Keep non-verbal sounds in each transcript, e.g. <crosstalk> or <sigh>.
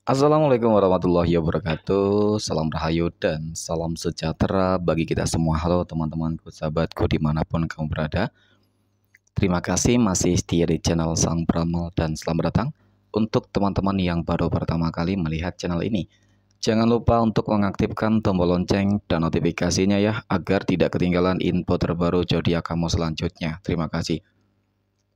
Assalamualaikum warahmatullahi wabarakatuh Salam rahayu dan salam sejahtera bagi kita semua Halo teman-temanku, sahabatku dimanapun kamu berada Terima kasih masih setia di channel Sang Pramal dan selamat datang Untuk teman-teman yang baru pertama kali melihat channel ini Jangan lupa untuk mengaktifkan tombol lonceng dan notifikasinya ya Agar tidak ketinggalan info terbaru jodiak kamu selanjutnya Terima kasih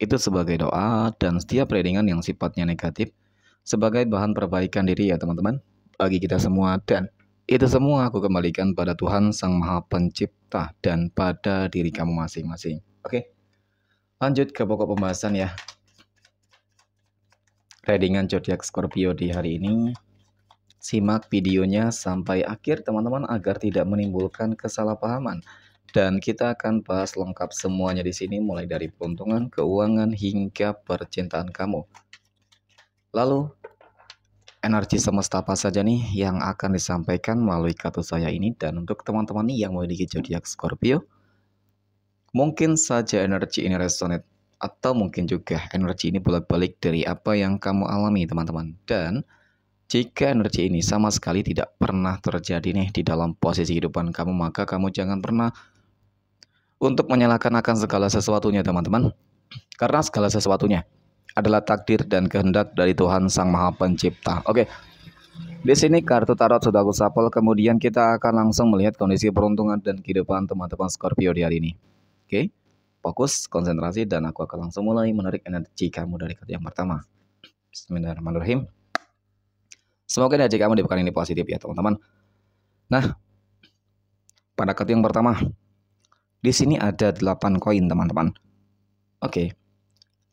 itu sebagai doa dan setiap readingan yang sifatnya negatif sebagai bahan perbaikan diri ya teman-teman bagi kita semua dan itu semua aku kembalikan pada Tuhan Sang Maha Pencipta dan pada diri kamu masing-masing. Oke, lanjut ke pokok pembahasan ya. Readingan zodiak Scorpio di hari ini. Simak videonya sampai akhir teman-teman agar tidak menimbulkan kesalahpahaman dan kita akan bahas lengkap semuanya di sini mulai dari peruntungan, keuangan hingga percintaan kamu. Lalu energi semesta apa saja nih yang akan disampaikan melalui kartu saya ini dan untuk teman-teman nih yang memiliki zodiak Scorpio mungkin saja energi ini resonate atau mungkin juga energi ini bolak-balik dari apa yang kamu alami teman-teman dan jika energi ini sama sekali tidak pernah terjadi nih di dalam posisi kehidupan kamu, maka kamu jangan pernah untuk menyalahkan akan segala sesuatunya, teman-teman. Karena segala sesuatunya adalah takdir dan kehendak dari Tuhan Sang Maha Pencipta. Oke. Di sini kartu tarot sudah aku sapel, kemudian kita akan langsung melihat kondisi peruntungan dan kehidupan teman-teman Scorpio di hari ini. Oke. Fokus, konsentrasi dan aku akan langsung mulai menarik energi kamu dari kartu yang pertama. Bismillahirrahmanirrahim. Semoga energi kamu di pekan ini positif ya, teman-teman. Nah, pada kartu yang pertama, di sini ada 8 koin, teman-teman. Oke.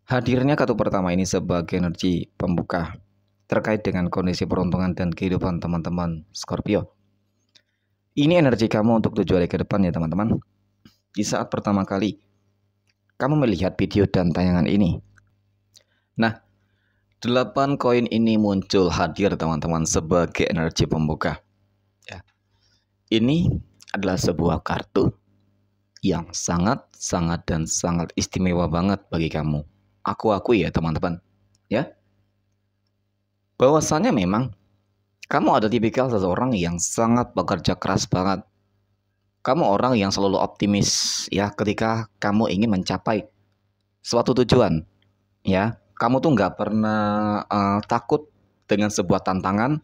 Hadirnya kartu pertama ini sebagai energi pembuka terkait dengan kondisi peruntungan dan kehidupan teman-teman Scorpio. Ini energi kamu untuk tujuh hari ke depan ya, teman-teman. Di saat pertama kali kamu melihat video dan tayangan ini. Nah, 8 koin ini muncul hadir teman-teman sebagai energi pembuka. Ya. Ini adalah sebuah kartu yang sangat-sangat dan sangat istimewa banget bagi kamu. Aku aku ya teman-teman, ya. Bahwasannya memang kamu ada tipikal seseorang yang sangat bekerja keras banget. Kamu orang yang selalu optimis ya ketika kamu ingin mencapai suatu tujuan, ya. Kamu tuh nggak pernah uh, takut dengan sebuah tantangan.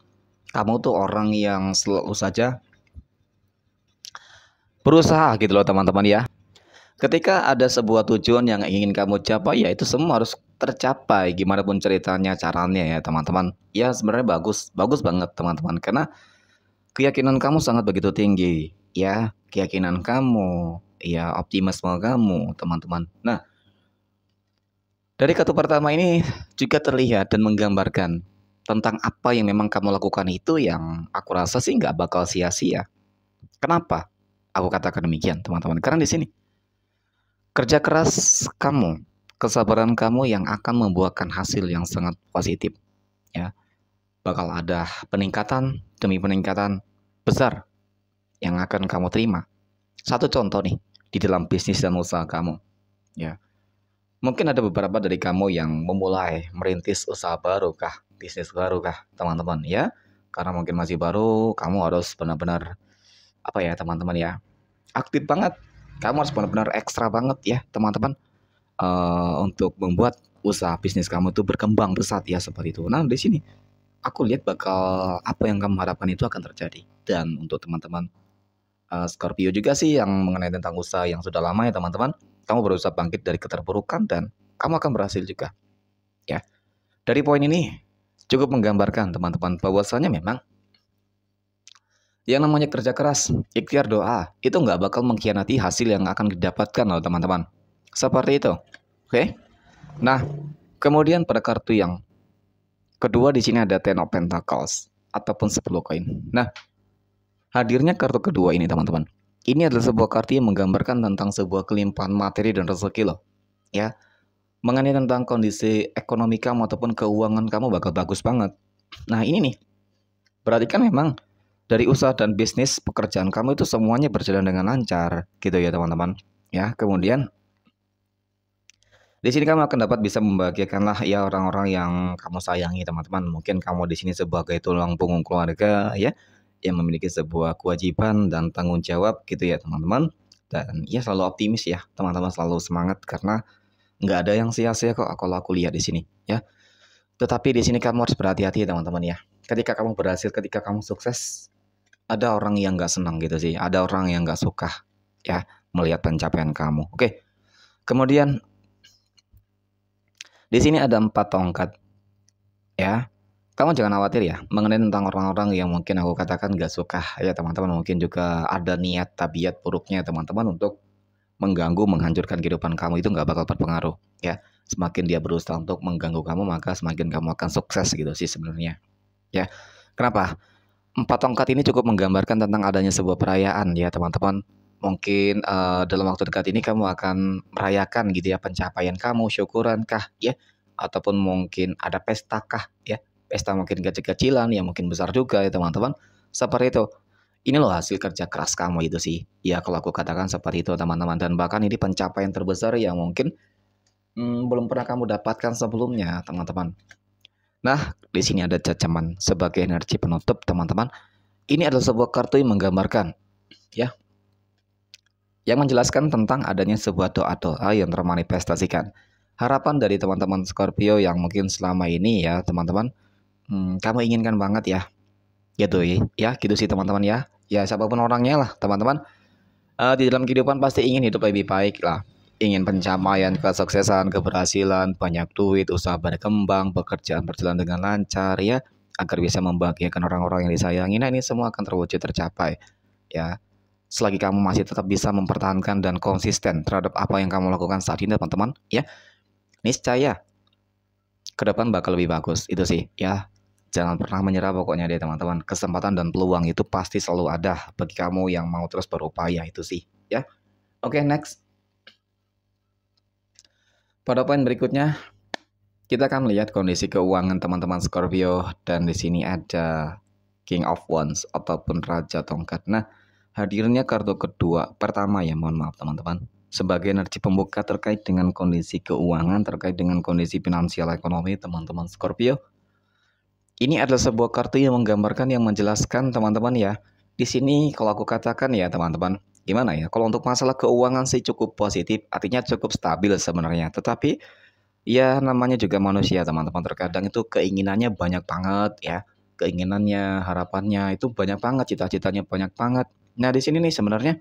Kamu tuh orang yang selalu saja berusaha gitu loh teman-teman ya. Ketika ada sebuah tujuan yang ingin kamu capai, ya itu semua harus tercapai gimana pun ceritanya caranya ya teman-teman. Ya sebenarnya bagus, bagus banget teman-teman karena keyakinan kamu sangat begitu tinggi ya, keyakinan kamu, ya optimisme kamu teman-teman. Nah, dari kartu pertama ini juga terlihat dan menggambarkan tentang apa yang memang kamu lakukan itu yang aku rasa sih nggak bakal sia-sia. Kenapa? Aku katakan demikian, teman-teman. Karena di sini kerja keras kamu, kesabaran kamu yang akan membuahkan hasil yang sangat positif. Ya, bakal ada peningkatan demi peningkatan besar yang akan kamu terima. Satu contoh nih di dalam bisnis dan usaha kamu. Ya, mungkin ada beberapa dari kamu yang memulai merintis usaha baru kah, bisnis baru kah, teman-teman ya. Karena mungkin masih baru, kamu harus benar-benar apa ya teman-teman ya aktif banget kamu harus benar-benar ekstra banget ya teman-teman uh, untuk membuat usaha bisnis kamu itu berkembang pesat ya seperti itu nah di sini aku lihat bakal apa yang kamu harapkan itu akan terjadi dan untuk teman-teman uh, Scorpio juga sih yang mengenai tentang usaha yang sudah lama ya teman-teman kamu berusaha bangkit dari keterpurukan dan kamu akan berhasil juga ya dari poin ini cukup menggambarkan teman-teman bahwasanya memang yang namanya kerja keras, ikhtiar doa, itu nggak bakal mengkhianati hasil yang akan didapatkan loh teman-teman. Seperti itu. Oke? Nah, kemudian pada kartu yang kedua di sini ada Ten of Pentacles ataupun 10 koin. Nah, hadirnya kartu kedua ini teman-teman. Ini adalah sebuah kartu yang menggambarkan tentang sebuah kelimpahan materi dan rezeki loh. Ya, mengenai tentang kondisi ekonomi kamu ataupun keuangan kamu bakal bagus banget. Nah ini nih, Perhatikan memang dari usaha dan bisnis pekerjaan kamu itu semuanya berjalan dengan lancar gitu ya teman-teman ya kemudian di sini kamu akan dapat bisa membagikanlah ya orang-orang yang kamu sayangi teman-teman. Mungkin kamu di sini sebagai tulang punggung keluarga ya yang memiliki sebuah kewajiban dan tanggung jawab gitu ya teman-teman. Dan ya selalu optimis ya teman-teman selalu semangat karena nggak ada yang sia-sia kok kalau aku lihat di sini ya. Tetapi di sini kamu harus berhati-hati teman-teman ya. Ketika kamu berhasil, ketika kamu sukses, ada orang yang gak senang gitu sih ada orang yang gak suka ya melihat pencapaian kamu oke kemudian di sini ada empat tongkat ya kamu jangan khawatir ya mengenai tentang orang-orang yang mungkin aku katakan gak suka ya teman-teman mungkin juga ada niat tabiat buruknya teman-teman untuk mengganggu menghancurkan kehidupan kamu itu gak bakal berpengaruh ya semakin dia berusaha untuk mengganggu kamu maka semakin kamu akan sukses gitu sih sebenarnya ya kenapa Empat tongkat ini cukup menggambarkan tentang adanya sebuah perayaan ya teman-teman. Mungkin uh, dalam waktu dekat ini kamu akan merayakan gitu ya pencapaian kamu, syukuran kah ya, ataupun mungkin ada pesta kah ya, pesta mungkin kecil-kecilan ya mungkin besar juga ya teman-teman. Seperti itu. Ini loh hasil kerja keras kamu itu sih. Ya kalau aku katakan seperti itu teman-teman dan bahkan ini pencapaian terbesar yang mungkin hmm, belum pernah kamu dapatkan sebelumnya teman-teman. Nah, di sini ada cacaman sebagai energi penutup, teman-teman. Ini adalah sebuah kartu yang menggambarkan ya yang menjelaskan tentang adanya sebuah doa-doa yang termanifestasikan. Harapan dari teman-teman Scorpio yang mungkin selama ini ya, teman-teman, hmm, kamu inginkan banget ya. Gitu ya, gitu sih teman-teman ya. Ya siapapun orangnya lah, teman-teman. Uh, di dalam kehidupan pasti ingin hidup lebih baik lah ingin pencapaian kesuksesan, keberhasilan, banyak duit, usaha berkembang, pekerjaan berjalan dengan lancar ya, agar bisa membahagiakan orang-orang yang disayangi. Nah, ini semua akan terwujud tercapai ya. Selagi kamu masih tetap bisa mempertahankan dan konsisten terhadap apa yang kamu lakukan saat ini, teman-teman, ya. Niscaya ke depan bakal lebih bagus. Itu sih ya. Jangan pernah menyerah pokoknya deh teman-teman. Kesempatan dan peluang itu pasti selalu ada bagi kamu yang mau terus berupaya itu sih ya. Oke, okay, next. Pada poin berikutnya, kita akan melihat kondisi keuangan teman-teman Scorpio dan di sini ada King of Wands ataupun Raja Tongkat. Nah, hadirnya kartu kedua pertama ya, mohon maaf teman-teman. Sebagai energi pembuka terkait dengan kondisi keuangan, terkait dengan kondisi finansial ekonomi teman-teman Scorpio. Ini adalah sebuah kartu yang menggambarkan yang menjelaskan teman-teman ya. Di sini kalau aku katakan ya teman-teman, gimana ya? Kalau untuk masalah keuangan sih cukup positif, artinya cukup stabil sebenarnya. Tetapi ya namanya juga manusia teman-teman. Terkadang itu keinginannya banyak banget ya, keinginannya, harapannya itu banyak banget, cita-citanya banyak banget. Nah di sini nih sebenarnya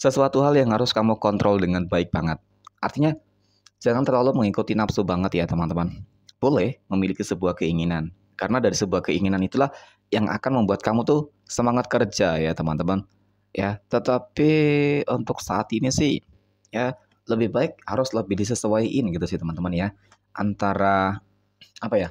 sesuatu hal yang harus kamu kontrol dengan baik banget. Artinya jangan terlalu mengikuti nafsu banget ya teman-teman. Boleh memiliki sebuah keinginan, karena dari sebuah keinginan itulah yang akan membuat kamu tuh semangat kerja ya teman-teman ya tetapi untuk saat ini sih ya lebih baik harus lebih disesuaikan gitu sih teman-teman ya antara apa ya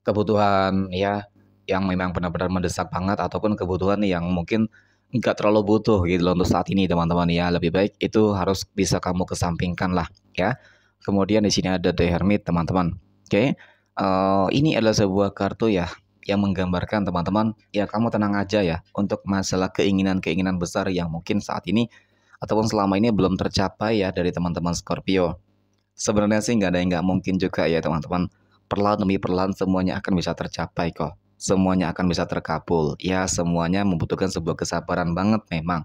kebutuhan ya yang memang benar-benar mendesak banget ataupun kebutuhan yang mungkin nggak terlalu butuh gitu loh untuk saat ini teman-teman ya lebih baik itu harus bisa kamu kesampingkan lah ya kemudian di sini ada The Hermit teman-teman oke okay? uh, eh, ini adalah sebuah kartu ya yang menggambarkan teman-teman, ya kamu tenang aja ya untuk masalah keinginan-keinginan besar yang mungkin saat ini ataupun selama ini belum tercapai ya dari teman-teman Scorpio. Sebenarnya sih nggak ada yang nggak mungkin juga ya teman-teman. Perlahan demi perlahan semuanya akan bisa tercapai kok. Semuanya akan bisa terkabul. Ya semuanya membutuhkan sebuah kesabaran banget memang.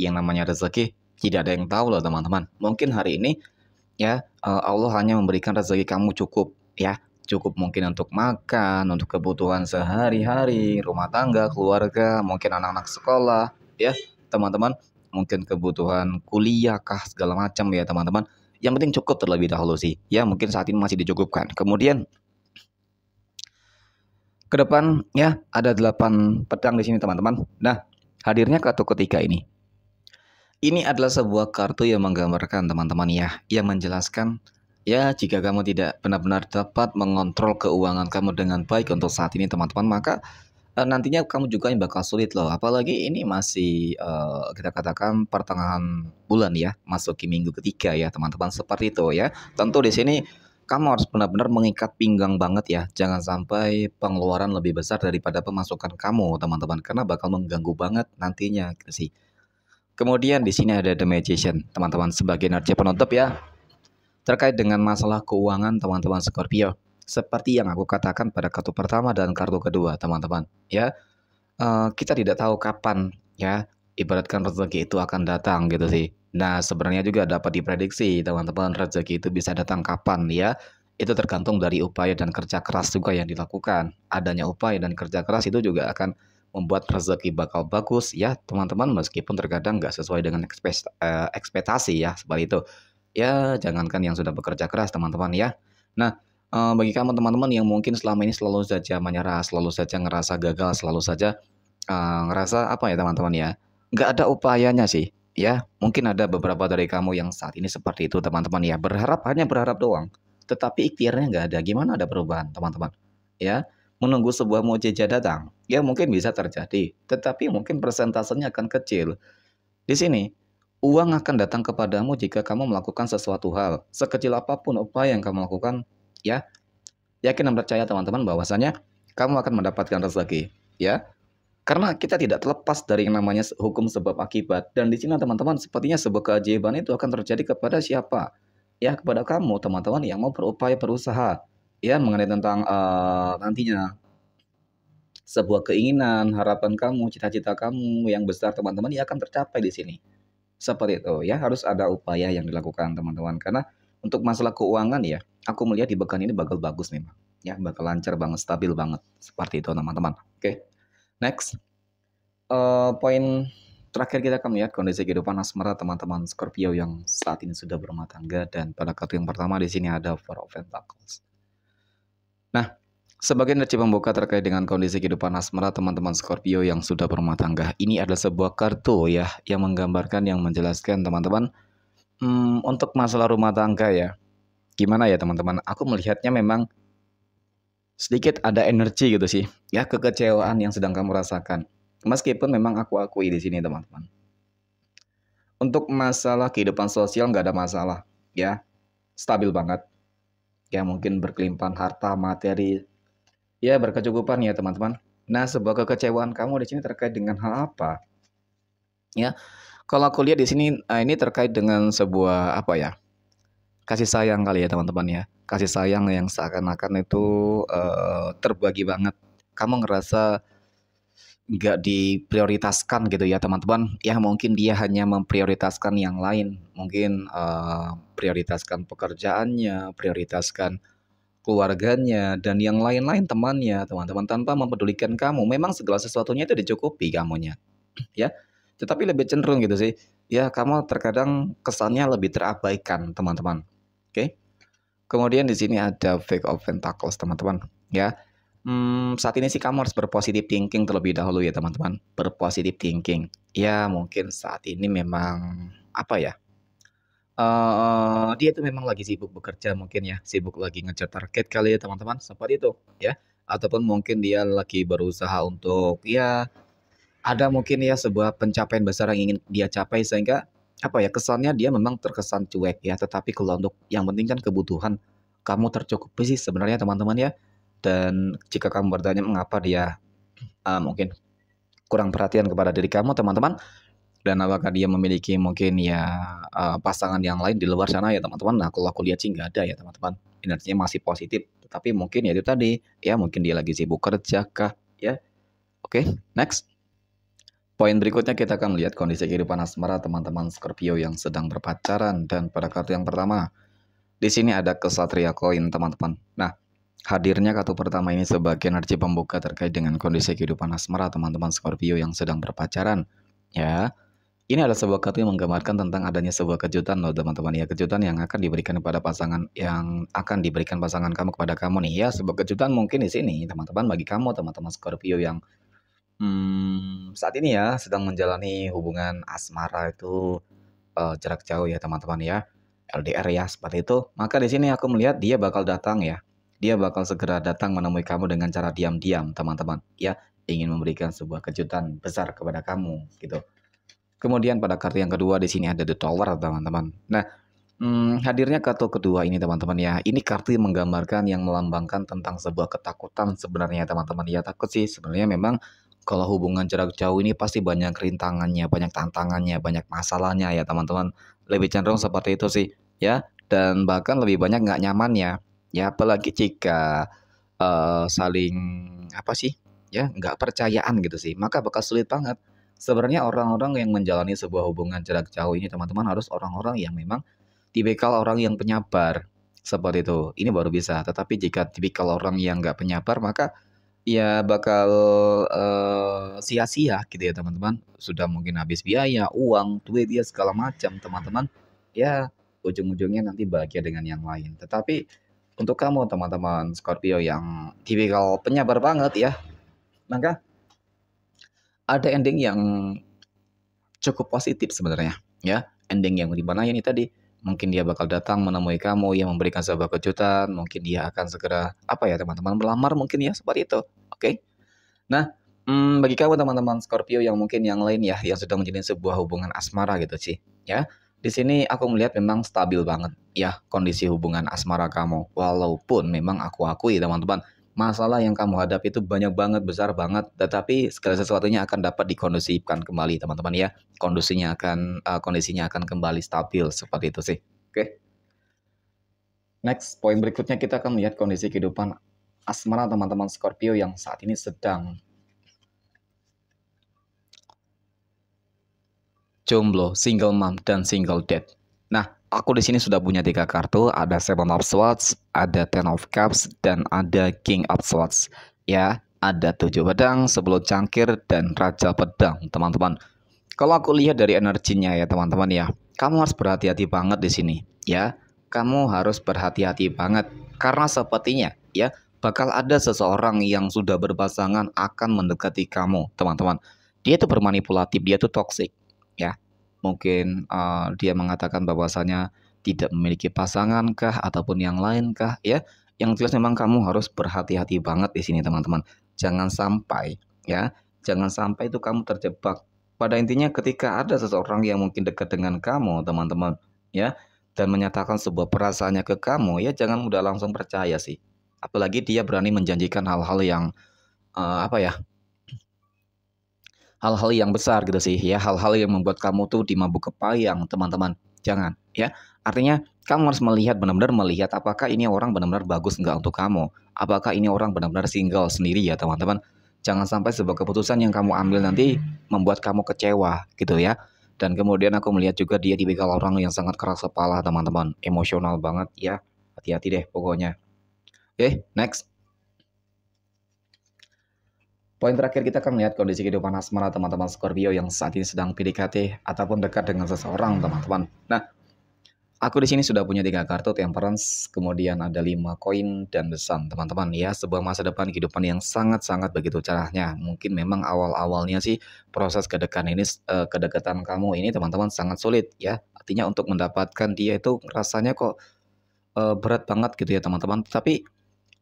Yang namanya rezeki tidak ada yang tahu loh teman-teman. Mungkin hari ini ya eh, Allah hanya memberikan rezeki kamu cukup ya cukup mungkin untuk makan, untuk kebutuhan sehari-hari, rumah tangga, keluarga, mungkin anak-anak sekolah, ya teman-teman, mungkin kebutuhan kuliah kah segala macam ya teman-teman. Yang penting cukup terlebih dahulu sih, ya mungkin saat ini masih dicukupkan. Kemudian ke depan ya ada 8 pedang di sini teman-teman. Nah, hadirnya kartu ketiga ini. Ini adalah sebuah kartu yang menggambarkan teman-teman ya, yang menjelaskan Ya, jika kamu tidak benar-benar dapat mengontrol keuangan kamu dengan baik untuk saat ini teman-teman, maka uh, nantinya kamu juga yang bakal sulit loh. Apalagi ini masih uh, kita katakan pertengahan bulan ya, masuk ke minggu ketiga ya teman-teman seperti itu ya. Tentu di sini kamu harus benar-benar mengikat pinggang banget ya. Jangan sampai pengeluaran lebih besar daripada pemasukan kamu, teman-teman, karena bakal mengganggu banget nantinya gitu sih. Kemudian di sini ada the magician, teman-teman sebagai energi penutup ya terkait dengan masalah keuangan teman-teman Scorpio. Seperti yang aku katakan pada kartu pertama dan kartu kedua, teman-teman, ya. Uh, kita tidak tahu kapan ya ibaratkan rezeki itu akan datang gitu sih. Nah, sebenarnya juga dapat diprediksi, teman-teman, rezeki itu bisa datang kapan ya. Itu tergantung dari upaya dan kerja keras juga yang dilakukan. Adanya upaya dan kerja keras itu juga akan membuat rezeki bakal bagus ya, teman-teman, meskipun terkadang nggak sesuai dengan eh, ekspektasi ya, seperti itu. Ya, jangankan yang sudah bekerja keras teman-teman ya. Nah, eh, bagi kamu teman-teman yang mungkin selama ini selalu saja menyerah, selalu saja ngerasa gagal, selalu saja uh, ngerasa apa ya teman-teman ya, nggak ada upayanya sih. Ya, mungkin ada beberapa dari kamu yang saat ini seperti itu teman-teman ya, berharap hanya berharap doang. Tetapi ikhtiarnya nggak ada, gimana ada perubahan teman-teman? Ya, menunggu sebuah mujizat datang, ya mungkin bisa terjadi, tetapi mungkin persentasenya akan kecil. Di sini, Uang akan datang kepadamu jika kamu melakukan sesuatu hal, sekecil apapun upaya yang kamu lakukan, ya. Yakin dan percaya teman-teman bahwasanya kamu akan mendapatkan rezeki, ya. Karena kita tidak terlepas dari yang namanya hukum sebab akibat dan di sini teman-teman sepertinya sebuah keajaiban itu akan terjadi kepada siapa? Ya, kepada kamu teman-teman yang mau berupaya berusaha ya mengenai tentang uh, nantinya sebuah keinginan, harapan kamu, cita-cita kamu yang besar teman-teman ya akan tercapai di sini. Seperti itu ya, harus ada upaya yang dilakukan teman-teman karena untuk masalah keuangan ya, aku melihat di Bekan ini bakal bagus nih, Bang. Ya, bakal lancar banget, stabil banget. Seperti itu teman-teman. Oke. Next. Uh, poin terakhir kita akan melihat kondisi kehidupan asmara teman-teman Scorpio yang saat ini sudah berumah tangga dan pada kartu yang pertama di sini ada Four of Pentacles. Nah, sebagai energi pembuka terkait dengan kondisi kehidupan asmara teman-teman Scorpio yang sudah berumah tangga, ini adalah sebuah kartu ya yang menggambarkan yang menjelaskan teman-teman hmm, untuk masalah rumah tangga ya. Gimana ya teman-teman? Aku melihatnya memang sedikit ada energi gitu sih, ya kekecewaan yang sedang kamu rasakan. Meskipun memang aku akui di sini teman-teman. Untuk masalah kehidupan sosial nggak ada masalah, ya stabil banget. Ya mungkin berkelimpahan harta materi Ya, berkecukupan ya, teman-teman. Nah, sebuah kekecewaan kamu di sini terkait dengan hal apa? Ya. Kalau aku lihat di sini eh, ini terkait dengan sebuah apa ya? Kasih sayang kali ya, teman-teman ya. Kasih sayang yang seakan-akan itu uh, terbagi banget. Kamu ngerasa nggak diprioritaskan gitu ya teman-teman ya mungkin dia hanya memprioritaskan yang lain mungkin uh, prioritaskan pekerjaannya prioritaskan keluarganya, dan yang lain-lain temannya, teman-teman, tanpa mempedulikan kamu. Memang segala sesuatunya itu dicukupi kamunya, <clears throat> ya. Tetapi lebih cenderung gitu sih, ya kamu terkadang kesannya lebih terabaikan, teman-teman. Oke. Kemudian di sini ada fake of pentacles, teman-teman, ya. Hmm, saat ini sih kamu harus berpositif thinking terlebih dahulu ya teman-teman. Berpositif thinking. Ya mungkin saat ini memang apa ya? uh, dia itu memang lagi sibuk bekerja mungkin ya, sibuk lagi ngejar target kali ya teman-teman seperti itu ya. Ataupun mungkin dia lagi berusaha untuk ya ada mungkin ya sebuah pencapaian besar yang ingin dia capai sehingga apa ya kesannya dia memang terkesan cuek ya, tetapi kalau untuk yang penting kan kebutuhan kamu tercukupi sih sebenarnya teman-teman ya. Dan jika kamu bertanya mengapa dia uh, mungkin kurang perhatian kepada diri kamu teman-teman, dan apakah dia memiliki mungkin ya uh, pasangan yang lain di luar sana ya teman-teman nah kalau aku lihat sih nggak ada ya teman-teman energinya masih positif tetapi mungkin ya itu tadi ya mungkin dia lagi sibuk kerja kah ya oke okay, next Poin berikutnya kita akan melihat kondisi kehidupan asmara teman-teman Scorpio yang sedang berpacaran dan pada kartu yang pertama di sini ada kesatria koin teman-teman. Nah, hadirnya kartu pertama ini sebagai energi pembuka terkait dengan kondisi kehidupan asmara teman-teman Scorpio yang sedang berpacaran. Ya, ini adalah sebuah kartu yang menggambarkan tentang adanya sebuah kejutan loh teman-teman ya kejutan yang akan diberikan kepada pasangan yang akan diberikan pasangan kamu kepada kamu nih ya sebuah kejutan mungkin di sini teman-teman bagi kamu teman-teman Scorpio yang hmm, saat ini ya sedang menjalani hubungan asmara itu uh, jarak jauh ya teman-teman ya LDR ya seperti itu maka di sini aku melihat dia bakal datang ya dia bakal segera datang menemui kamu dengan cara diam-diam teman-teman ya ingin memberikan sebuah kejutan besar kepada kamu gitu Kemudian pada kartu yang kedua di sini ada The Tower, teman-teman. Nah, Hmm, hadirnya kartu kedua ini teman-teman ya. Ini kartu yang menggambarkan yang melambangkan tentang sebuah ketakutan sebenarnya teman-teman ya. Takut sih sebenarnya memang kalau hubungan jarak jauh ini pasti banyak rintangannya, banyak tantangannya, banyak masalahnya ya teman-teman. Lebih cenderung seperti itu sih ya. Dan bahkan lebih banyak nggak nyamannya. Ya apalagi jika uh, saling apa sih ya nggak percayaan gitu sih. Maka bakal sulit banget Sebenarnya orang-orang yang menjalani sebuah hubungan jarak jauh ini teman-teman harus orang-orang yang memang tipikal orang yang penyabar seperti itu. Ini baru bisa. Tetapi jika tipikal orang yang nggak penyabar maka ya bakal eh, sia-sia uh, gitu ya teman-teman. Sudah mungkin habis biaya, uang, duit ya segala macam teman-teman. Ya ujung-ujungnya nanti bahagia dengan yang lain. Tetapi untuk kamu teman-teman Scorpio yang tipikal penyabar banget ya, maka ada ending yang cukup positif sebenarnya ya ending yang dimana ini tadi mungkin dia bakal datang menemui kamu yang memberikan sebuah kejutan mungkin dia akan segera apa ya teman-teman melamar mungkin ya seperti itu oke okay? nah hmm, bagi kamu teman-teman Scorpio yang mungkin yang lain ya yang sudah menjadi sebuah hubungan asmara gitu sih ya di sini aku melihat memang stabil banget ya kondisi hubungan asmara kamu walaupun memang aku akui teman-teman masalah yang kamu hadapi itu banyak banget, besar banget, tetapi segala sesuatunya akan dapat dikondusikan kembali, teman-teman ya. Kondisinya akan uh, kondisinya akan kembali stabil seperti itu sih. Oke. Okay? Next, poin berikutnya kita akan melihat kondisi kehidupan asmara teman-teman Scorpio yang saat ini sedang jomblo, single mom, dan single dad. Aku di sini sudah punya tiga kartu, ada Seven of Swords, ada Ten of Cups, dan ada King of Swords. Ya, ada tujuh pedang, sebelum cangkir, dan raja pedang, teman-teman. Kalau aku lihat dari energinya ya, teman-teman ya, kamu harus berhati-hati banget di sini, ya. Kamu harus berhati-hati banget, karena sepertinya, ya, bakal ada seseorang yang sudah berpasangan akan mendekati kamu, teman-teman. Dia itu bermanipulatif, dia itu toksik, mungkin uh, dia mengatakan bahwasanya tidak memiliki pasangan kah ataupun yang lain kah ya yang jelas memang kamu harus berhati-hati banget di sini teman-teman jangan sampai ya jangan sampai itu kamu terjebak pada intinya ketika ada seseorang yang mungkin dekat dengan kamu teman-teman ya dan menyatakan sebuah perasaannya ke kamu ya jangan mudah langsung percaya sih apalagi dia berani menjanjikan hal-hal yang uh, apa ya hal-hal yang besar gitu sih ya hal-hal yang membuat kamu tuh dimabuk kepayang teman-teman jangan ya artinya kamu harus melihat benar-benar melihat apakah ini orang benar-benar bagus nggak untuk kamu apakah ini orang benar-benar single sendiri ya teman-teman jangan sampai sebuah keputusan yang kamu ambil nanti membuat kamu kecewa gitu ya dan kemudian aku melihat juga dia tipikal orang yang sangat keras kepala teman-teman emosional banget ya hati-hati deh pokoknya oke okay, next Poin terakhir kita akan melihat kondisi kehidupan asmara teman-teman Scorpio yang saat ini sedang PDKT ataupun dekat dengan seseorang teman-teman. Nah, aku di sini sudah punya tiga kartu temperance, kemudian ada lima koin dan desain, teman-teman ya sebuah masa depan kehidupan yang sangat-sangat begitu cerahnya. mungkin memang awal-awalnya sih proses kedekatan ini eh, kedekatan kamu ini teman-teman sangat sulit ya artinya untuk mendapatkan dia itu rasanya kok eh, berat banget gitu ya teman-teman tapi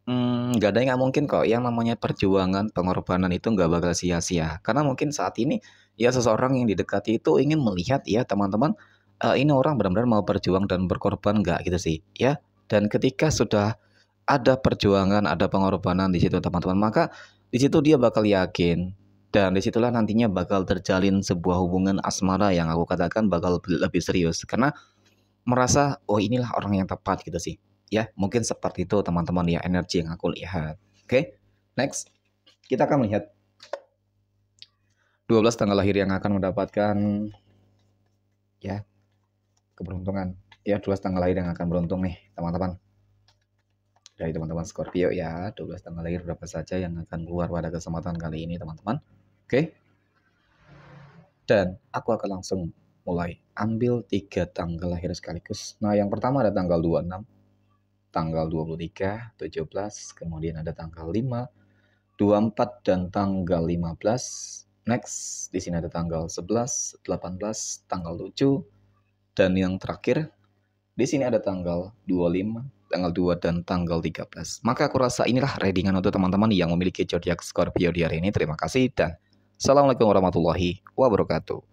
Hmm, gak ada yang nggak mungkin kok. Yang namanya perjuangan, pengorbanan itu nggak bakal sia-sia. Karena mungkin saat ini ya seseorang yang didekati itu ingin melihat ya teman-teman uh, ini orang benar-benar mau berjuang dan berkorban nggak gitu sih ya. Dan ketika sudah ada perjuangan, ada pengorbanan di situ teman-teman, maka di situ dia bakal yakin dan disitulah nantinya bakal terjalin sebuah hubungan asmara yang aku katakan bakal lebih serius karena merasa oh inilah orang yang tepat gitu sih ya mungkin seperti itu teman-teman ya energi yang aku lihat oke okay? next kita akan melihat 12 tanggal lahir yang akan mendapatkan ya keberuntungan ya 12 tanggal lahir yang akan beruntung nih teman-teman dari teman-teman Scorpio ya 12 tanggal lahir berapa saja yang akan keluar pada kesempatan kali ini teman-teman oke okay? dan aku akan langsung mulai ambil tiga tanggal lahir sekaligus nah yang pertama ada tanggal 26 tanggal 23, 17, kemudian ada tanggal 5, 24 dan tanggal 15. Next, di sini ada tanggal 11, 18, tanggal 7, dan yang terakhir di sini ada tanggal 25, tanggal 2 dan tanggal 13. Maka aku rasa inilah readingan untuk teman-teman yang memiliki zodiak Scorpio di hari ini. Terima kasih dan Assalamualaikum warahmatullahi wabarakatuh.